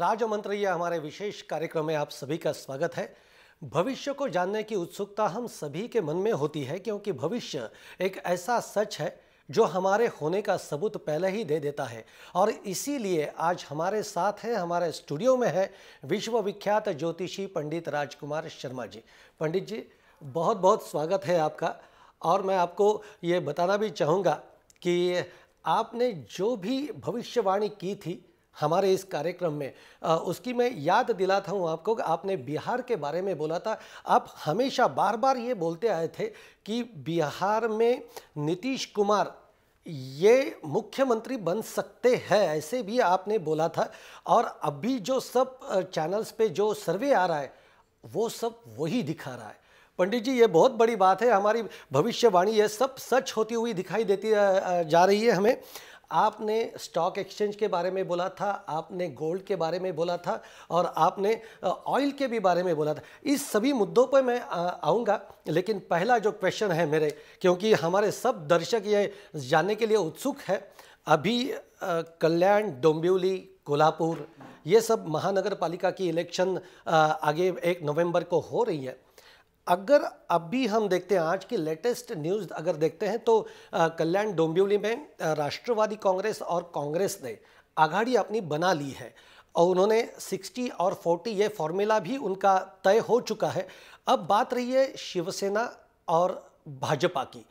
राज्य यह हमारे विशेष कार्यक्रम में आप सभी का स्वागत है भविष्य को जानने की उत्सुकता हम सभी के मन में होती है क्योंकि भविष्य एक ऐसा सच है जो हमारे होने का सबूत पहले ही दे देता है और इसीलिए आज हमारे साथ हैं हमारे स्टूडियो में है विश्वविख्यात ज्योतिषी पंडित राजकुमार शर्मा जी पंडित जी बहुत बहुत स्वागत है आपका और मैं आपको ये बताना भी चाहूँगा कि आपने जो भी भविष्यवाणी की थी हमारे इस कार्यक्रम में आ, उसकी मैं याद दिलाता हूँ आपको कि आपने बिहार के बारे में बोला था आप हमेशा बार बार ये बोलते आए थे कि बिहार में नीतीश कुमार ये मुख्यमंत्री बन सकते हैं ऐसे भी आपने बोला था और अभी जो सब चैनल्स पे जो सर्वे आ रहा है वो सब वही दिखा रहा है पंडित जी ये बहुत बड़ी बात है हमारी भविष्यवाणी ये सब सच होती हुई दिखाई देती जा रही है हमें आपने स्टॉक एक्सचेंज के बारे में बोला था आपने गोल्ड के बारे में बोला था और आपने ऑयल के भी बारे में बोला था इस सभी मुद्दों पर मैं आऊँगा लेकिन पहला जो क्वेश्चन है मेरे क्योंकि हमारे सब दर्शक ये जानने के लिए उत्सुक है अभी कल्याण डोंबिवली कोल्हापुर ये सब महानगर पालिका की इलेक्शन आगे एक नवंबर को हो रही है अगर अभी हम देखते हैं आज की लेटेस्ट न्यूज़ अगर देखते हैं तो कल्याण डोंबिवली में राष्ट्रवादी कांग्रेस और कांग्रेस ने आघाड़ी अपनी बना ली है और उन्होंने 60 और 40 ये फॉर्मूला भी उनका तय हो चुका है अब बात रही है शिवसेना और भाजपा की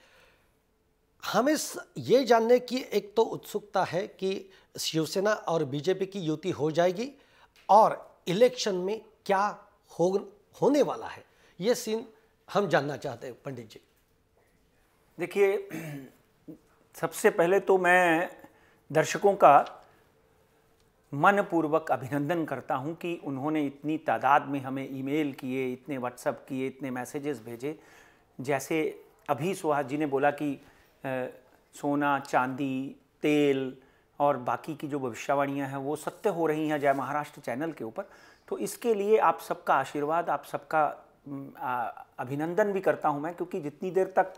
हम इस ये जानने की एक तो उत्सुकता है कि शिवसेना और बीजेपी की युति हो जाएगी और इलेक्शन में क्या हो होने वाला है ये सीन हम जानना चाहते हैं पंडित जी देखिए सबसे पहले तो मैं दर्शकों का मनपूर्वक अभिनंदन करता हूं कि उन्होंने इतनी तादाद में हमें ईमेल किए इतने व्हाट्सअप किए इतने मैसेजेस भेजे जैसे अभी सुहास जी ने बोला कि आ, सोना चांदी तेल और बाकी की जो भविष्यवाणियाँ हैं वो सत्य हो रही हैं जय महाराष्ट्र चैनल के ऊपर तो इसके लिए आप सबका आशीर्वाद आप सबका अभिनंदन भी करता हूं मैं क्योंकि जितनी देर तक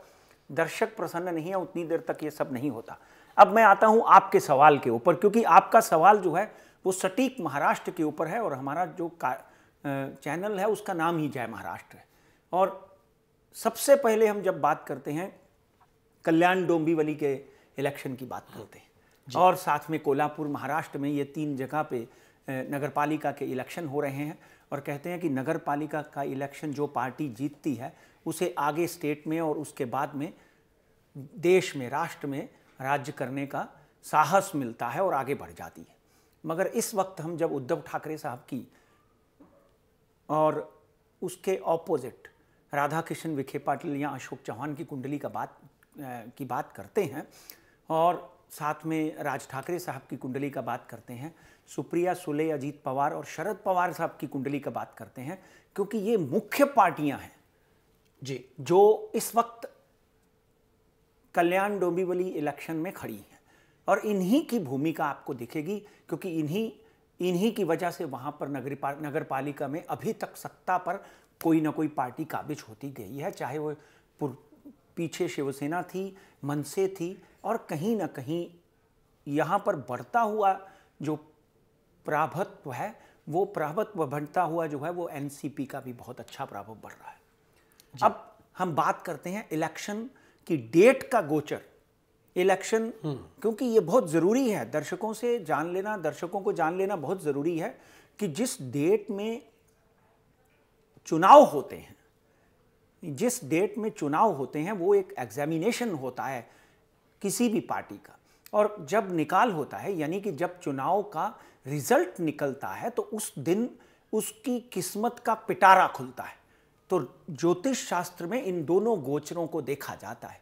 दर्शक प्रसन्न नहीं है उतनी देर तक ये सब नहीं होता अब मैं आता हूं आपके सवाल के ऊपर क्योंकि आपका सवाल जो है वो सटीक महाराष्ट्र के ऊपर है और हमारा जो चैनल है उसका नाम ही जय महाराष्ट्र है और सबसे पहले हम जब बात करते हैं कल्याण डोंबिवली के इलेक्शन की बात करते हैं और साथ में कोल्हापुर महाराष्ट्र में ये तीन जगह पे नगरपालिका के इलेक्शन हो रहे हैं और कहते हैं कि नगर पालिका का इलेक्शन जो पार्टी जीतती है उसे आगे स्टेट में और उसके बाद में देश में राष्ट्र में राज्य करने का साहस मिलता है और आगे बढ़ जाती है मगर इस वक्त हम जब उद्धव ठाकरे साहब की और उसके ऑपोजिट राधा कृष्ण विखे पाटिल या अशोक चौहान की कुंडली का बात की बात करते हैं और साथ में राज ठाकरे साहब की कुंडली का बात करते हैं सुप्रिया सुले अजीत पवार और शरद पवार साहब की कुंडली का बात करते हैं क्योंकि ये मुख्य पार्टियां हैं जी जो इस वक्त कल्याण डोंबिवली इलेक्शन में खड़ी हैं और इन्हीं की भूमिका आपको दिखेगी क्योंकि इन्हीं इन्हीं की वजह से वहाँ पर नगरी नगर पालिका में अभी तक सत्ता पर कोई ना कोई पार्टी काबिज होती गई है चाहे वो पीछे शिवसेना थी मनसे थी और कहीं ना कहीं यहाँ पर बढ़ता हुआ जो प्राभत्व है वो प्राभत्व बढ़ता हुआ जो है वो एनसीपी का भी बहुत अच्छा प्राभव बढ़ रहा है अब हम बात करते हैं इलेक्शन की डेट का गोचर इलेक्शन हम्म। क्योंकि ये बहुत ज़रूरी है दर्शकों से जान लेना दर्शकों को जान लेना बहुत ज़रूरी है कि जिस डेट में चुनाव होते हैं जिस डेट में चुनाव होते हैं वो एक एग्जामिनेशन होता है किसी भी पार्टी का और जब निकाल होता है यानी कि जब चुनाव का रिजल्ट निकलता है तो उस दिन उसकी किस्मत का पिटारा खुलता है तो ज्योतिष शास्त्र में इन दोनों गोचरों को देखा जाता है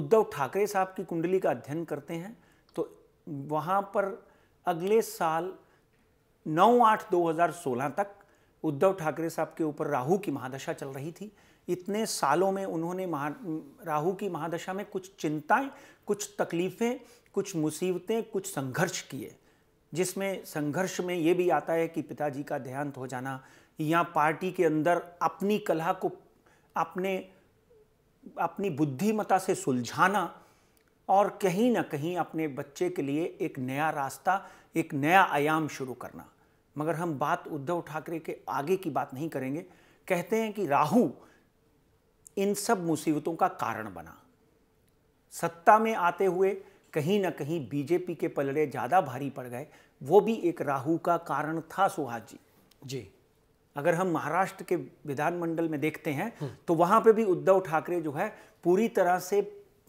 उद्धव ठाकरे साहब की कुंडली का अध्ययन करते हैं तो वहाँ पर अगले साल नौ आठ 2016 तक उद्धव ठाकरे साहब के ऊपर राहु की महादशा चल रही थी इतने सालों में उन्होंने महा राहू की महादशा में कुछ चिंताएं कुछ तकलीफ़ें कुछ मुसीबतें कुछ संघर्ष किए जिसमें संघर्ष में ये भी आता है कि पिताजी का देहांत हो जाना या पार्टी के अंदर अपनी कला को अपने अपनी बुद्धिमता से सुलझाना और कहीं ना कहीं अपने बच्चे के लिए एक नया रास्ता एक नया आयाम शुरू करना मगर हम बात उद्धव ठाकरे के आगे की बात नहीं करेंगे कहते हैं कि राहू इन सब मुसीबतों का कारण बना सत्ता में आते हुए कहीं ना कहीं बीजेपी के पलड़े ज़्यादा भारी पड़ गए वो भी एक राहु का कारण था सुहास जी जी अगर हम महाराष्ट्र के विधानमंडल में देखते हैं हम्म। तो वहां पे भी उद्धव ठाकरे जो है पूरी तरह से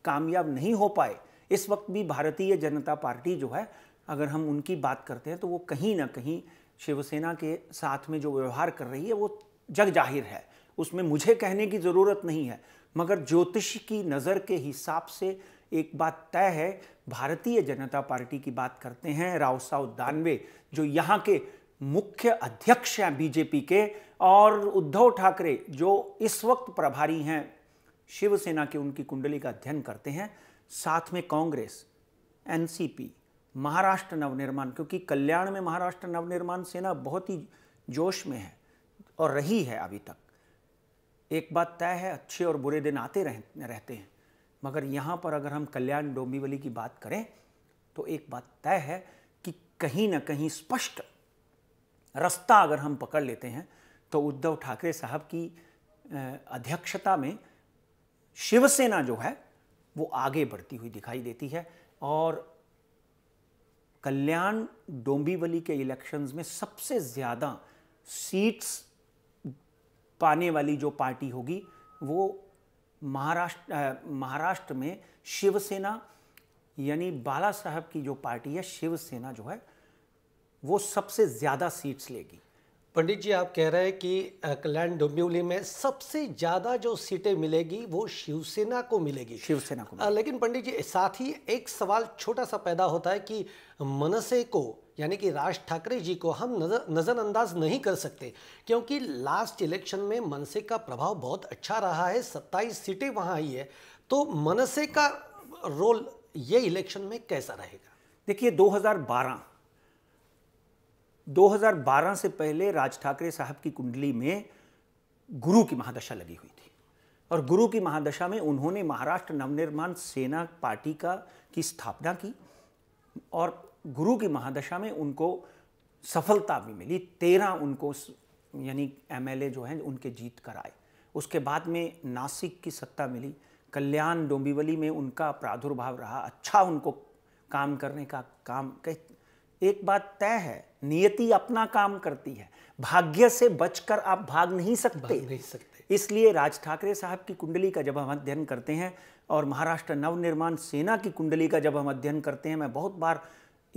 कामयाब नहीं हो पाए इस वक्त भी भारतीय जनता पार्टी जो है अगर हम उनकी बात करते हैं तो वो कहीं ना कहीं शिवसेना के साथ में जो व्यवहार कर रही है वो जग जाहिर है उसमें मुझे कहने की ज़रूरत नहीं है मगर ज्योतिष की नज़र के हिसाब से एक बात तय है भारतीय जनता पार्टी की बात करते हैं राव साव दानवे जो यहाँ के मुख्य अध्यक्ष हैं बीजेपी के और उद्धव ठाकरे जो इस वक्त प्रभारी हैं शिवसेना के उनकी कुंडली का अध्ययन करते हैं साथ में कांग्रेस एनसीपी महाराष्ट्र नवनिर्माण क्योंकि कल्याण में महाराष्ट्र नवनिर्माण सेना बहुत ही जोश में है और रही है अभी तक एक बात तय है अच्छे और बुरे दिन आते रह, रहते हैं मगर यहाँ पर अगर हम कल्याण डोंबिवली की बात करें तो एक बात तय है कि कहीं ना कहीं स्पष्ट रास्ता अगर हम पकड़ लेते हैं तो उद्धव ठाकरे साहब की अध्यक्षता में शिवसेना जो है वो आगे बढ़ती हुई दिखाई देती है और कल्याण डोंबिवली के इलेक्शंस में सबसे ज़्यादा सीट्स पाने वाली जो पार्टी होगी वो महाराष्ट्र महाराष्ट्र में शिवसेना यानी बाला साहब की जो पार्टी है शिवसेना जो है वो सबसे ज़्यादा सीट्स लेगी पंडित जी आप कह रहे हैं कि कल्याण डोम्बिवली में सबसे ज़्यादा जो सीटें मिलेगी वो शिवसेना को मिलेगी शिवसेना को मिलेगी। लेकिन पंडित जी साथ ही एक सवाल छोटा सा पैदा होता है कि मनसे को यानी कि राज ठाकरे जी को हम नजर नज़रअंदाज नहीं कर सकते क्योंकि लास्ट इलेक्शन में मनसे का प्रभाव बहुत अच्छा रहा है सत्ताईस सीटें वहाँ आई है तो मनसे का रोल ये इलेक्शन में कैसा रहेगा देखिए दो 2012 से पहले राज ठाकरे साहब की कुंडली में गुरु की महादशा लगी हुई थी और गुरु की महादशा में उन्होंने महाराष्ट्र नवनिर्माण सेना पार्टी का की स्थापना की और गुरु की महादशा में उनको सफलता भी मिली तेरह उनको यानी एमएलए जो हैं उनके जीत कर आए उसके बाद में नासिक की सत्ता मिली कल्याण डोंबिवली में उनका प्रादुर्भाव रहा अच्छा उनको काम करने का काम कह एक बात तय है नियति अपना काम करती है भाग्य से बचकर आप भाग नहीं सकते भाग नहीं सकते इसलिए राज ठाकरे साहब की कुंडली का जब हम अध्ययन करते हैं और महाराष्ट्र नवनिर्माण सेना की कुंडली का जब हम अध्ययन करते हैं मैं बहुत बार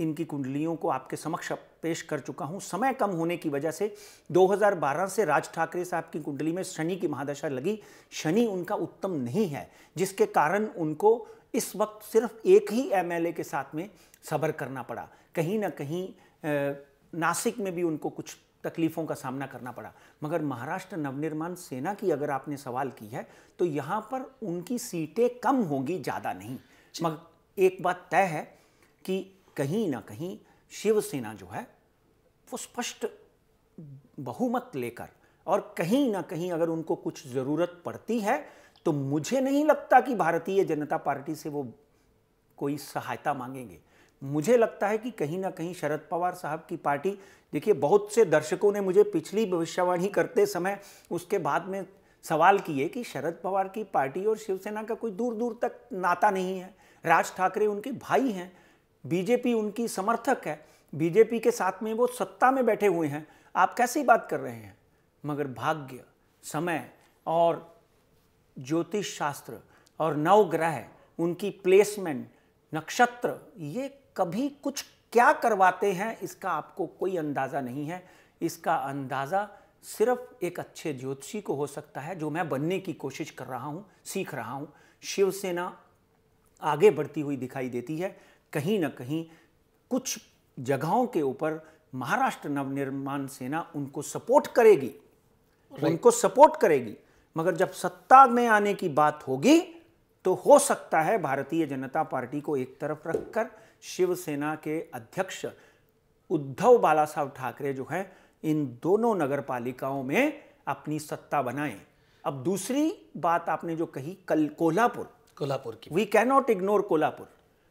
इनकी कुंडलियों को आपके समक्ष पेश कर चुका हूं समय कम होने की वजह से 2012 से राज ठाकरे साहब की कुंडली में शनि की महादशा लगी शनि उनका उत्तम नहीं है जिसके कारण उनको इस वक्त सिर्फ एक ही एमएलए के साथ में सब्र करना पड़ा कहीं ना कहीं नासिक में भी उनको कुछ तकलीफ़ों का सामना करना पड़ा मगर महाराष्ट्र नवनिर्माण सेना की अगर आपने सवाल की है तो यहाँ पर उनकी सीटें कम होंगी ज़्यादा नहीं मगर एक बात तय है कि कहीं ना कहीं शिवसेना जो है वो स्पष्ट बहुमत लेकर और कहीं ना कहीं अगर उनको कुछ ज़रूरत पड़ती है तो मुझे नहीं लगता कि भारतीय जनता पार्टी से वो कोई सहायता मांगेंगे मुझे लगता है कि कहीं ना कहीं शरद पवार साहब की पार्टी देखिए बहुत से दर्शकों ने मुझे पिछली भविष्यवाणी करते समय उसके बाद में सवाल किए कि शरद पवार की पार्टी और शिवसेना का कोई दूर दूर तक नाता नहीं है राज ठाकरे उनके भाई हैं बीजेपी उनकी समर्थक है बीजेपी के साथ में वो सत्ता में बैठे हुए हैं आप कैसी बात कर रहे हैं मगर भाग्य समय और ज्योतिष शास्त्र और नवग्रह उनकी प्लेसमेंट नक्षत्र ये कभी कुछ क्या करवाते हैं इसका आपको कोई अंदाज़ा नहीं है इसका अंदाज़ा सिर्फ एक अच्छे ज्योतिषी को हो सकता है जो मैं बनने की कोशिश कर रहा हूँ सीख रहा हूँ शिवसेना आगे बढ़ती हुई दिखाई देती है कहीं ना कहीं कुछ जगहों के ऊपर महाराष्ट्र नवनिर्माण सेना उनको सपोर्ट करेगी उनको सपोर्ट करेगी मगर जब सत्ता में आने की बात होगी तो हो सकता है भारतीय जनता पार्टी को एक तरफ रखकर शिवसेना के अध्यक्ष उद्धव बाला साहब ठाकरे जो हैं इन दोनों नगर पालिकाओं में अपनी सत्ता बनाएं अब दूसरी बात आपने जो कही कल कोल्हापुर कोल्हापुर की we can not ignore Kolhapur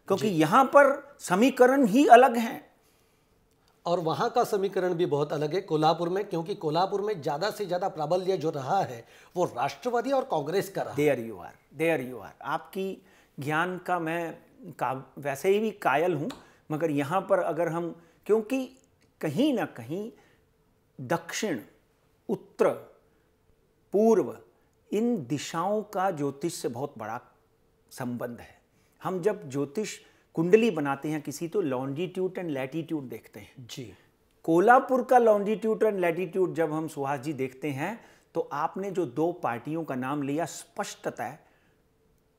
क्योंकि यहां पर समीकरण ही अलग हैं और वहाँ का समीकरण भी बहुत अलग है कोल्हापुर में क्योंकि कोल्हापुर में ज़्यादा से ज़्यादा प्राबल्य जो रहा है वो राष्ट्रवादी और कांग्रेस का रहा there you are there you are आपकी ज्ञान का मैं का वैसे ही भी कायल हूँ मगर यहाँ पर अगर हम क्योंकि कहीं ना कहीं दक्षिण उत्तर पूर्व इन दिशाओं का ज्योतिष से बहुत बड़ा संबंध है हम जब ज्योतिष कुंडली बनाते हैं किसी तो लॉन्जिट्यूड एंड लैटीट्यूड देखते हैं जी कोलापुर का लॉन्जिट्यूड एंड लैटीट्यूड जब हम सुहास जी देखते हैं तो आपने जो दो पार्टियों का नाम लिया स्पष्टतः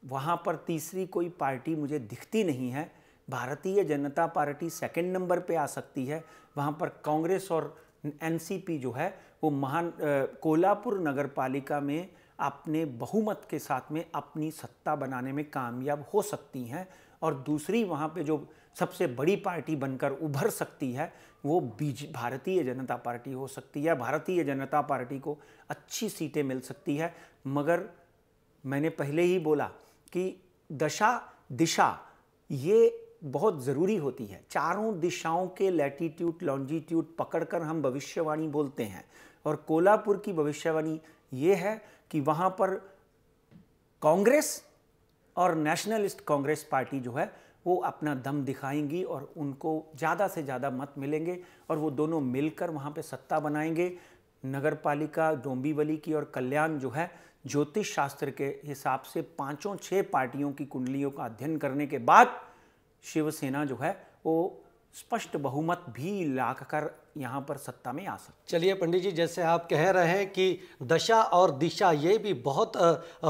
वहाँ पर तीसरी कोई पार्टी मुझे दिखती नहीं है भारतीय जनता पार्टी सेकंड नंबर पे आ सकती है वहाँ पर कांग्रेस और एनसीपी जो है वो महान कोल्हापुर नगर पालिका में अपने बहुमत के साथ में अपनी सत्ता बनाने में कामयाब हो सकती हैं और दूसरी वहाँ पे जो सबसे बड़ी पार्टी बनकर उभर सकती है वो बीज भारतीय जनता पार्टी हो सकती है भारतीय जनता पार्टी को अच्छी सीटें मिल सकती है मगर मैंने पहले ही बोला कि दशा दिशा ये बहुत ज़रूरी होती है चारों दिशाओं के लैटीट्यूड लॉन्जीट्यूड पकड़कर हम भविष्यवाणी बोलते हैं और कोल्हापुर की भविष्यवाणी ये है कि वहाँ पर कांग्रेस और नेशनलिस्ट कांग्रेस पार्टी जो है वो अपना दम दिखाएंगी और उनको ज़्यादा से ज़्यादा मत मिलेंगे और वो दोनों मिलकर वहाँ पे सत्ता बनाएंगे नगर पालिका डोंबीवली की और कल्याण जो है ज्योतिष शास्त्र के हिसाब से पाँचों छः पार्टियों की कुंडलियों का अध्ययन करने के बाद शिवसेना जो है वो स्पष्ट बहुमत भी लाकर यहाँ पर सत्ता में आ सकते चलिए पंडित जी जैसे आप कह रहे हैं कि दशा और दिशा ये भी बहुत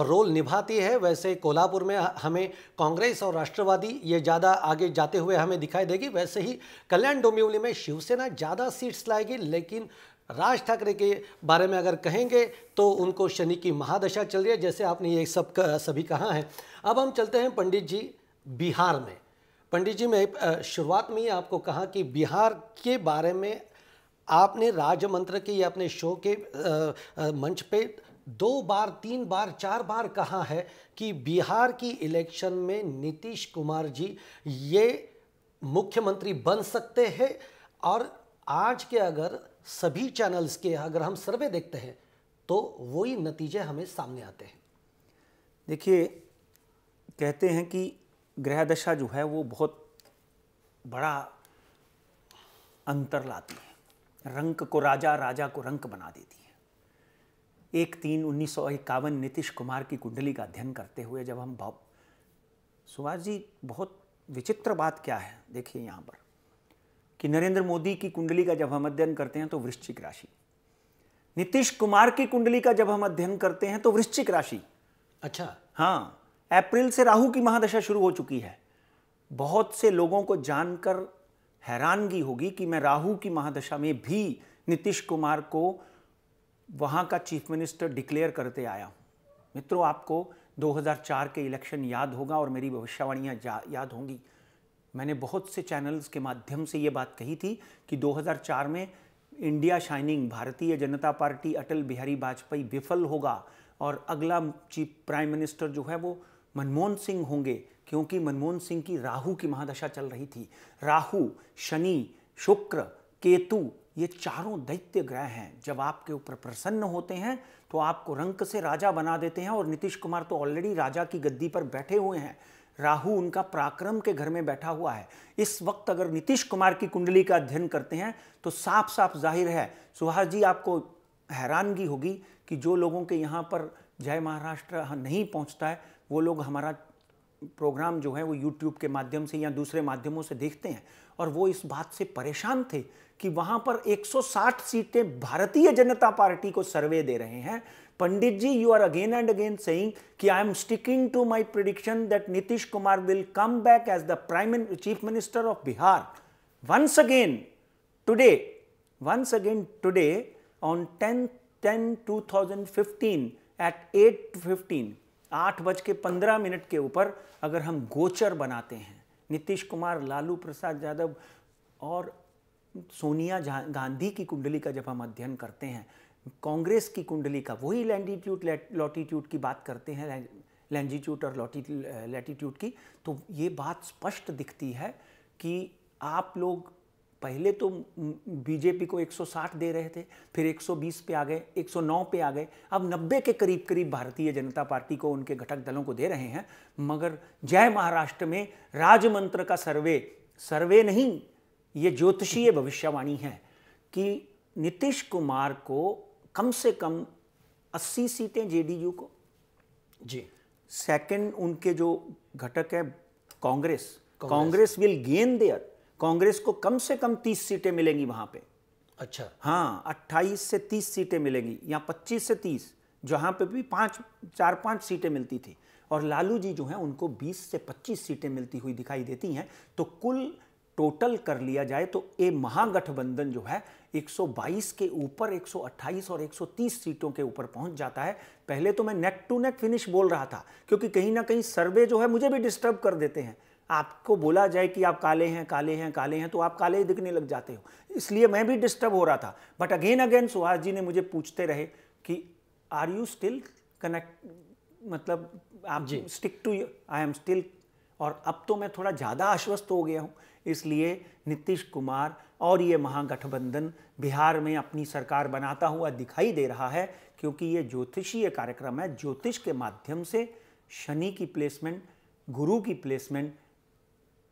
रोल निभाती है वैसे कोल्हापुर में हमें कांग्रेस और राष्ट्रवादी ये ज़्यादा आगे जाते हुए हमें दिखाई देगी वैसे ही कल्याण डोमिवली में शिवसेना ज़्यादा सीट्स लाएगी लेकिन राज ठाकरे के बारे में अगर कहेंगे तो उनको शनि की महादशा चल रही है जैसे आपने ये सब सभी कहा है अब हम चलते हैं पंडित जी बिहार में पंडित जी मैं शुरुआत में ही आपको कहा कि बिहार के बारे में आपने राज मंत्र के या अपने शो के मंच पे दो बार तीन बार चार बार कहा है कि बिहार की इलेक्शन में नीतीश कुमार जी ये मुख्यमंत्री बन सकते हैं और आज के अगर सभी चैनल्स के अगर हम सर्वे देखते हैं तो वही नतीजे हमें सामने आते हैं देखिए कहते हैं कि ग्रह दशा जो है वो बहुत बड़ा अंतर लाती है रंक को राजा राजा को रंक बना देती है एक तीन उन्नीस सौ इक्यावन नीतीश कुमार की कुंडली का अध्ययन करते हुए जब हम भाव सुभाष जी बहुत विचित्र बात क्या है देखिए यहाँ पर कि नरेंद्र मोदी की कुंडली का जब हम अध्ययन करते हैं तो वृश्चिक राशि नीतीश कुमार की कुंडली का जब हम अध्ययन करते हैं तो वृश्चिक राशि अच्छा हाँ अप्रैल से राहु की महादशा शुरू हो चुकी है बहुत से लोगों को जानकर हैरानगी होगी कि मैं राहु की महादशा में भी नीतीश कुमार को वहाँ का चीफ मिनिस्टर डिक्लेयर करते आया हूँ मित्रों आपको 2004 के इलेक्शन याद होगा और मेरी भविष्यवाणियाँ याद होंगी मैंने बहुत से चैनल्स के माध्यम से ये बात कही थी कि 2004 में इंडिया शाइनिंग भारतीय जनता पार्टी अटल बिहारी वाजपेयी विफल होगा और अगला चीफ प्राइम मिनिस्टर जो है वो मनमोहन सिंह होंगे क्योंकि मनमोहन सिंह की राहु की महादशा चल रही थी राहु शनि शुक्र केतु ये चारों दैत्य ग्रह हैं जब आपके ऊपर प्रसन्न होते हैं तो आपको रंक से राजा बना देते हैं और नीतीश कुमार तो ऑलरेडी राजा की गद्दी पर बैठे हुए हैं राहु उनका पराक्रम के घर में बैठा हुआ है इस वक्त अगर नीतीश कुमार की कुंडली का अध्ययन करते हैं तो साफ साफ जाहिर है सुहास जी आपको हैरानगी होगी कि जो लोगों के यहाँ पर जय महाराष्ट्र नहीं पहुँचता है वो लोग हमारा प्रोग्राम जो है वो यूट्यूब के माध्यम से या दूसरे माध्यमों से देखते हैं और वो इस बात से परेशान थे कि वहाँ पर 160 सीटें भारतीय जनता पार्टी को सर्वे दे रहे हैं Pandit ji you are again and again saying कि I am sticking to my prediction that Nitish Kumar will come back as the prime chief minister of Bihar once again today once again today on ten ten to eight eight आठ बज के पंद्रह minute के ऊपर अगर हम गोचर बनाते हैं नीतीश कुमार लालू प्रसाद यादव और सोनिया गांधी की कुंडली का जब हम अध्ययन करते हैं कांग्रेस की कुंडली का वही लैंडीट्यूड लॉटीट्यूड की बात करते हैं लैंडीट्यूड और लॉटी लैटीट्यूड की तो ये बात स्पष्ट दिखती है कि आप लोग पहले तो बीजेपी को 160 दे रहे थे फिर 120 पे आ गए 109 पे आ गए अब 90 के करीब करीब भारतीय जनता पार्टी को उनके घटक दलों को दे रहे हैं मगर जय महाराष्ट्र में राजमंत्र का सर्वे सर्वे नहीं ये ज्योतिषीय भविष्यवाणी है कि नीतीश कुमार को कम से कम 80 सीटें जेडीयू को जी सेकंड उनके जो घटक है Congress Congress will gain there Congress को कम से कम तीस सीटें मिलेंगी वहां पे अच्छा हाँ अट्ठाईस से तीस सीटें मिलेंगी या पच्चीस से तीस जहां पे भी पांच चार पांच सीटें मिलती थी और लालू जी जो हैं उनको बीस से पच्चीस सीटें मिलती हुई दिखाई देती हैं तो कुल टोटल कर लिया जाए तो ये महागठबंधन जो है 122 के ऊपर 128 और 130 सीटों के ऊपर पहुंच जाता है पहले तो मैं नेक टू नेक फिनिश बोल रहा था क्योंकि कहीं ना कहीं सर्वे जो है मुझे भी डिस्टर्ब कर देते हैं आपको बोला जाए कि आप काले हैं काले हैं काले हैं तो आप काले ही दिखने लग जाते हो इसलिए मैं भी डिस्टर्ब हो रहा था but again again Suhas ji ने मुझे पूछते रहे कि आर यू स्टिल कनेक्ट मतलब आप जी stick to I am still और अब तो मैं थोड़ा ज़्यादा आश्वस्त हो गया हूँ इसलिए नीतीश कुमार और ये महागठबंधन बिहार में अपनी सरकार बनाता हुआ दिखाई दे रहा है क्योंकि ये ज्योतिषीय कार्यक्रम है ज्योतिष के माध्यम से शनि की प्लेसमेंट गुरु की प्लेसमेंट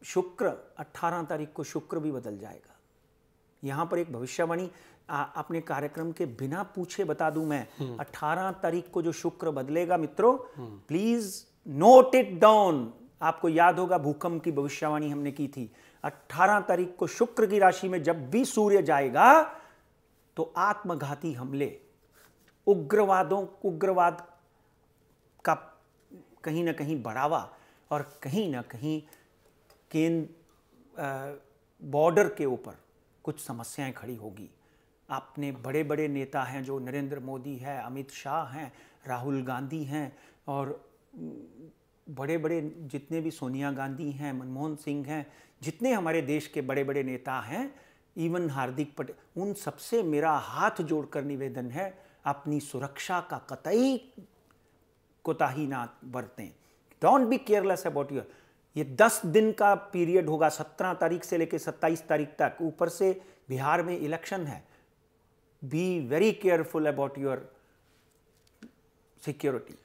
शुक्र 18 तारीख को शुक्र भी बदल जाएगा यहाँ पर एक भविष्यवाणी अपने कार्यक्रम के बिना पूछे बता दूं मैं 18 हम्म। तारीख को जो शुक्र बदलेगा मित्रों प्लीज नोट इट डाउन आपको याद होगा भूकंप की भविष्यवाणी हमने की थी 18 तारीख को शुक्र की राशि में जब भी सूर्य जाएगा तो आत्मघाती हमले उग्रवादों उग्रवाद का कहीं ना कहीं बढ़ावा और कहीं ना कहीं केंद्र बॉर्डर के ऊपर कुछ समस्याएं खड़ी होगी आपने बड़े बड़े नेता हैं जो नरेंद्र मोदी है अमित शाह हैं राहुल गांधी हैं और बड़े बड़े जितने भी सोनिया गांधी हैं मनमोहन सिंह हैं जितने हमारे देश के बड़े बड़े नेता हैं इवन हार्दिक पटेल उन सबसे मेरा हाथ जोड़कर निवेदन है अपनी सुरक्षा का कतई कोताही ना बरतें don't be careless about your ये दस दिन का पीरियड होगा सत्रह तारीख से लेकर सत्ताईस तारीख तक ऊपर से बिहार में इलेक्शन है be very careful about your security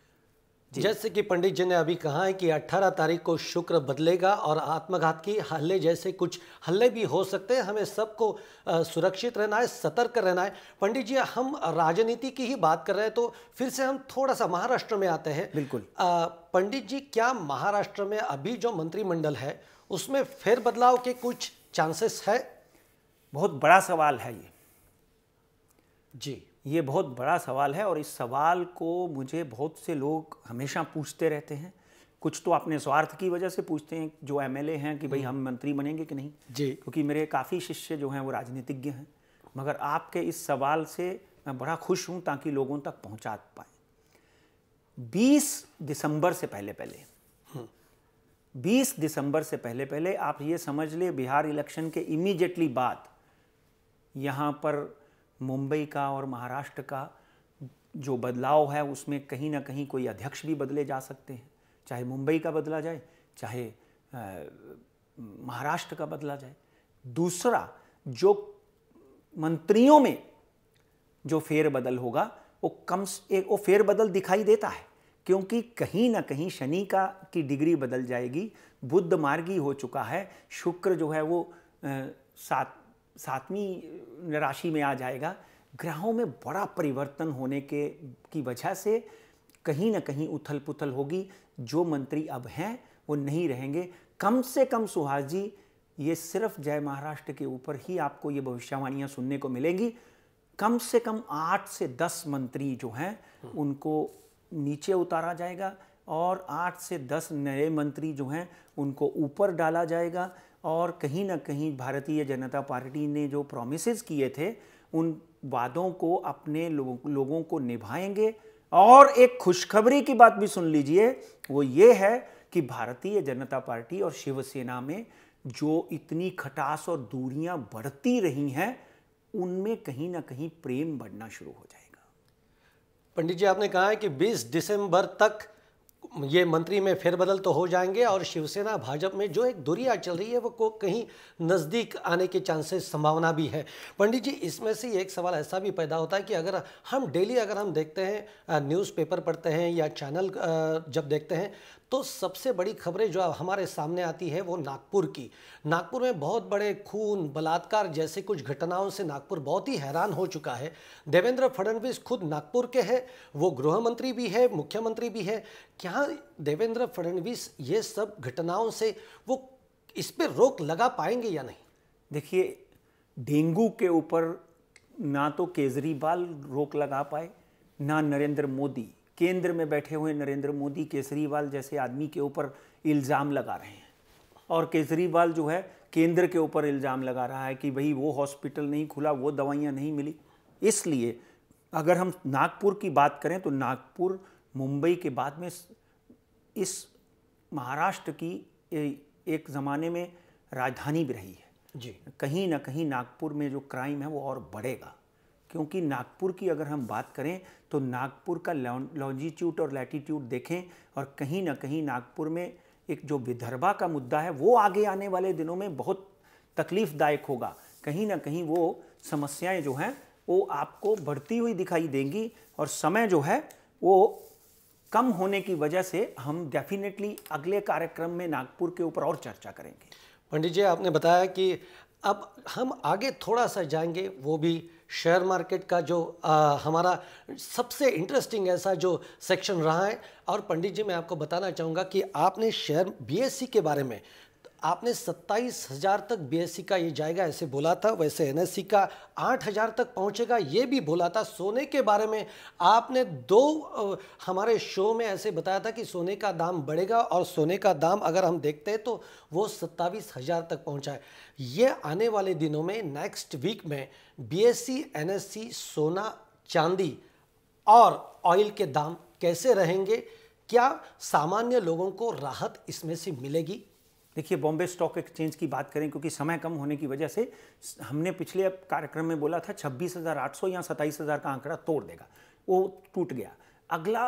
जैसे कि पंडित जी ने अभी कहा है कि 18 तारीख को शुक्र बदलेगा और आत्मघात की हल्ले जैसे कुछ हल्ले भी हो सकते हैं हमें सबको सुरक्षित रहना है सतर्क रहना है पंडित जी हम राजनीति की ही बात कर रहे हैं तो फिर से हम थोड़ा सा महाराष्ट्र में आते हैं बिल्कुल पंडित जी क्या महाराष्ट्र में अभी जो मंत्रिमंडल है उसमें फेर बदलाव के कुछ चांसेस है बहुत बड़ा सवाल है ये जी ये बहुत बड़ा सवाल है और इस सवाल को मुझे बहुत से लोग हमेशा पूछते रहते हैं कुछ तो अपने स्वार्थ की वजह से पूछते हैं जो एम हैं कि भाई हम्म। हम मंत्री बनेंगे कि नहीं जी क्योंकि मेरे काफ़ी शिष्य जो हैं वो राजनीतिज्ञ हैं मगर आपके इस सवाल से मैं बड़ा खुश हूँ ताकि लोगों तक पहुँचा पाए 20 दिसंबर से पहले पहले 20 हम्म। दिसंबर से पहले पहले आप ये समझ ले बिहार इलेक्शन के इमीजिएटली बाद यहाँ पर मुंबई का और महाराष्ट्र का जो बदलाव है उसमें कहीं ना कहीं कोई अध्यक्ष भी बदले जा सकते हैं चाहे मुंबई का बदला जाए चाहे महाराष्ट्र का बदला जाए दूसरा जो मंत्रियों में जो फेरबदल होगा वो कम एक वो फेरबदल दिखाई देता है क्योंकि कहीं ना कहीं शनि का की डिग्री बदल जाएगी बुद्ध मार्गी हो चुका है शुक्र जो है वो सात सातवीं राशि में आ जाएगा ग्रहों में बड़ा परिवर्तन होने के की वजह से कहीं ना कहीं उथल पुथल होगी जो मंत्री अब हैं वो नहीं रहेंगे कम से कम सुहास जी ये सिर्फ जय महाराष्ट्र के ऊपर ही आपको ये भविष्यवाणियाँ सुनने को मिलेंगी कम से कम आठ से दस मंत्री जो हैं उनको नीचे उतारा जाएगा और आठ से दस नए मंत्री जो हैं उनको ऊपर डाला जाएगा और कहीं ना कहीं भारतीय जनता पार्टी ने जो प्रोमिस किए थे उन वादों को अपने लोग, लोगों को निभाएंगे और एक खुशखबरी की बात भी सुन लीजिए वो ये है कि भारतीय जनता पार्टी और शिवसेना में जो इतनी खटास और दूरियां बढ़ती रही हैं उनमें कहीं ना कहीं प्रेम बढ़ना शुरू हो जाएगा पंडित जी आपने कहा है कि 20 दिसंबर तक ये मंत्री में फेरबदल तो हो जाएंगे और शिवसेना भाजपा में जो एक दूरियां चल रही है वो को कहीं नज़दीक आने के चांसेस संभावना भी है पंडित जी इसमें से एक सवाल ऐसा भी पैदा होता है कि अगर हम डेली अगर हम देखते हैं न्यूज़पेपर पढ़ते हैं या चैनल जब देखते हैं तो सबसे बड़ी खबरें जो हमारे सामने आती है वो नागपुर की नागपुर में बहुत बड़े खून बलात्कार जैसे कुछ घटनाओं से नागपुर बहुत ही हैरान हो चुका है देवेंद्र फडणवीस खुद नागपुर के हैं वो गृहमंत्री भी है मुख्यमंत्री भी है क्या देवेंद्र फडणवीस ये सब घटनाओं से वो इस पर रोक लगा पाएंगे या नहीं देखिए डेंगू के ऊपर ना तो केजरीवाल रोक लगा पाए ना नरेंद्र मोदी केंद्र में बैठे हुए नरेंद्र मोदी केजरीवाल जैसे आदमी के ऊपर इल्ज़ाम लगा रहे हैं और केजरीवाल जो है केंद्र के ऊपर इल्ज़ाम लगा रहा है कि भाई वो हॉस्पिटल नहीं खुला वो दवाइयाँ नहीं मिली इसलिए अगर हम नागपुर की बात करें तो नागपुर मुंबई के बाद में इस महाराष्ट्र की एक ज़माने में राजधानी भी रही है जी कहीं ना कहीं नागपुर में जो क्राइम है वो और बढ़ेगा क्योंकि नागपुर की अगर हम बात करें तो नागपुर का लॉन्जीट्यूड और लैटीट्यूड देखें और कहीं ना कहीं नागपुर में एक जो विदर्भा का मुद्दा है वो आगे आने वाले दिनों में बहुत तकलीफ़दायक होगा कहीं ना कहीं वो समस्याएं जो हैं वो आपको बढ़ती हुई दिखाई देंगी और समय जो है वो कम होने की वजह से हम डेफिनेटली अगले कार्यक्रम में नागपुर के ऊपर और चर्चा करेंगे पंडित जी आपने बताया कि अब हम आगे थोड़ा सा जाएंगे वो भी शेयर मार्केट का जो आ, हमारा सबसे इंटरेस्टिंग ऐसा जो सेक्शन रहा है और पंडित जी मैं आपको बताना चाहूँगा कि आपने शेयर बीएससी के बारे में आपने सत्ताईस हज़ार तक बीएससी का ये जाएगा ऐसे बोला था वैसे एनएससी का आठ हज़ार तक पहुंचेगा ये भी बोला था सोने के बारे में आपने दो हमारे शो में ऐसे बताया था कि सोने का दाम बढ़ेगा और सोने का दाम अगर हम देखते हैं तो वो सत्ताईस हज़ार तक पहुंचा है ये आने वाले दिनों में नेक्स्ट वीक में बी एस सोना चांदी और ऑयल के दाम कैसे रहेंगे क्या सामान्य लोगों को राहत इसमें से मिलेगी देखिए बॉम्बे स्टॉक एक्सचेंज की बात करें क्योंकि समय कम होने की वजह से हमने पिछले कार्यक्रम में बोला था छब्बीस या सत्ताईस का आंकड़ा तोड़ देगा वो टूट गया अगला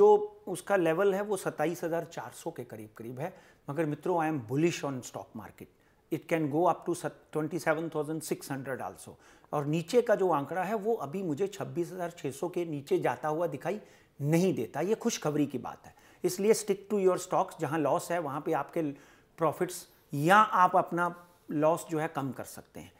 जो उसका लेवल है वो 27,400 के करीब करीब है मगर मित्रों I am bullish on stock market it can go up to twenty seven thousand six hundred also और नीचे का जो आंकड़ा है वो अभी मुझे छब्बीस हजार सौ के नीचे जाता हुआ दिखाई नहीं देता ये खुशखबरी की बात है इसलिए स्टिक टू योर स्टॉक्स जहाँ लॉस है वहाँ पे आपके प्रॉफिट्स या आप अपना लॉस जो है कम कर सकते हैं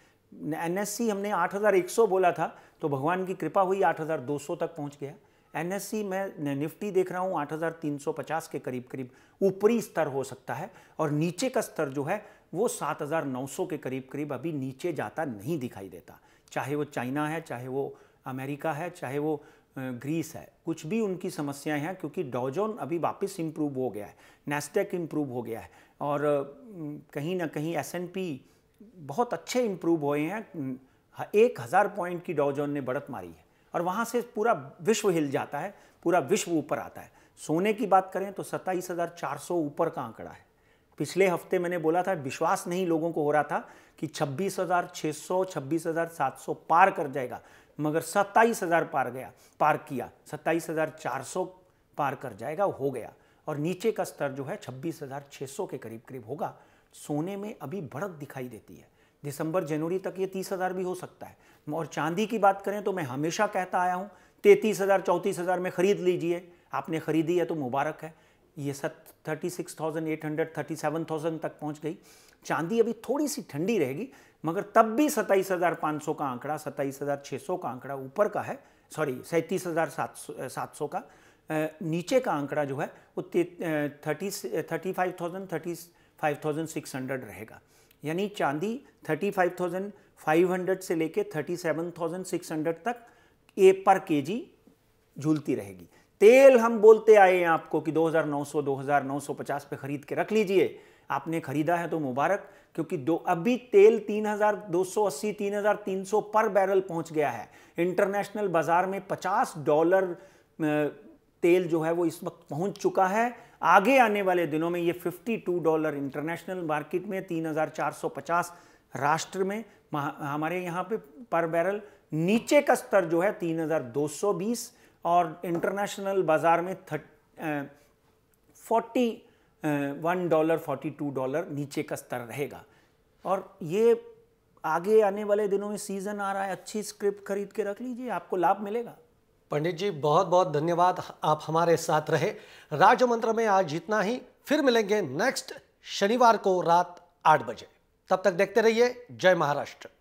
एन हमने 8100 बोला था तो भगवान की कृपा हुई 8200 तक पहुंच गया एन मैं निफ्टी देख रहा हूँ 8350 के करीब करीब ऊपरी स्तर हो सकता है और नीचे का स्तर जो है वो 7900 के करीब करीब अभी नीचे जाता नहीं दिखाई देता चाहे वो चाइना है चाहे वो अमेरिका है चाहे वो ग्रीस है कुछ भी उनकी समस्याएं हैं क्योंकि डॉजोन अभी वापस इम्प्रूव हो गया है नेस्टेक इम्प्रूव हो गया है और कहीं ना कहीं एस बहुत अच्छे इम्प्रूव हुए हैं एक हज़ार पॉइंट की डॉजोन ने बढ़त मारी है और वहाँ से पूरा विश्व हिल जाता है पूरा विश्व ऊपर आता है सोने की बात करें तो सत्ताईस हज़ार चार सौ ऊपर का आंकड़ा है पिछले हफ्ते मैंने बोला था विश्वास नहीं लोगों को हो रहा था कि 26,600 26,700 पार कर जाएगा मगर सत्ताईस हज़ार पार गया पार किया सत्ताईस हज़ार चार सौ पार कर जाएगा हो गया और नीचे का स्तर जो है छब्बीस हज़ार छः सौ के करीब करीब होगा सोने में अभी बढ़त दिखाई देती है दिसंबर जनवरी तक ये तीस हज़ार भी हो सकता है और चांदी की बात करें तो मैं हमेशा कहता आया हूँ तैतीस हज़ार चौंतीस हज़ार में ख़रीद लीजिए आपने ख़रीदी है तो मुबारक है ये सत thirty six thousand eight hundred thirty seven thousand तक पहुँच गई चांदी अभी थोड़ी सी ठंडी रहेगी मगर तब भी 27,500 का आंकड़ा 27,600 का आंकड़ा ऊपर का है सॉरी सैतीस हज़ार सात सौ का नीचे का आंकड़ा जो है वो thirty thirty five thousand thirty five thousand six hundred रहेगा यानी चांदी thirty five thousand five hundred से लेके thirty seven thousand six hundred तक ए पर के जी झूलती रहेगी तेल हम बोलते आए हैं आपको कि दो दो हज़ार हजार नौ नौ सौ सौ पचास पे खरीद के रख लीजिए आपने खरीदा है तो मुबारक क्योंकि दो अभी तेल 3,280 3,300 पर बैरल पहुंच गया है इंटरनेशनल बाजार में 50 डॉलर तेल जो है वो इस वक्त पहुंच चुका है आगे आने वाले दिनों में ये 52 डॉलर इंटरनेशनल मार्केट में 3,450 राष्ट्र में हमारे यहाँ पे पर बैरल नीचे का स्तर जो है 3,220 और इंटरनेशनल बाजार में thirty forty one dollar forty two dollar नीचे का स्तर रहेगा और ये आगे आने वाले दिनों में सीज़न आ रहा है अच्छी स्क्रिप्ट खरीद के रख लीजिए आपको लाभ मिलेगा पंडित जी बहुत बहुत धन्यवाद आप हमारे साथ रहे मंत्र में आज जितना ही फिर मिलेंगे नेक्स्ट शनिवार को रात आठ बजे तब तक देखते रहिए जय महाराष्ट्र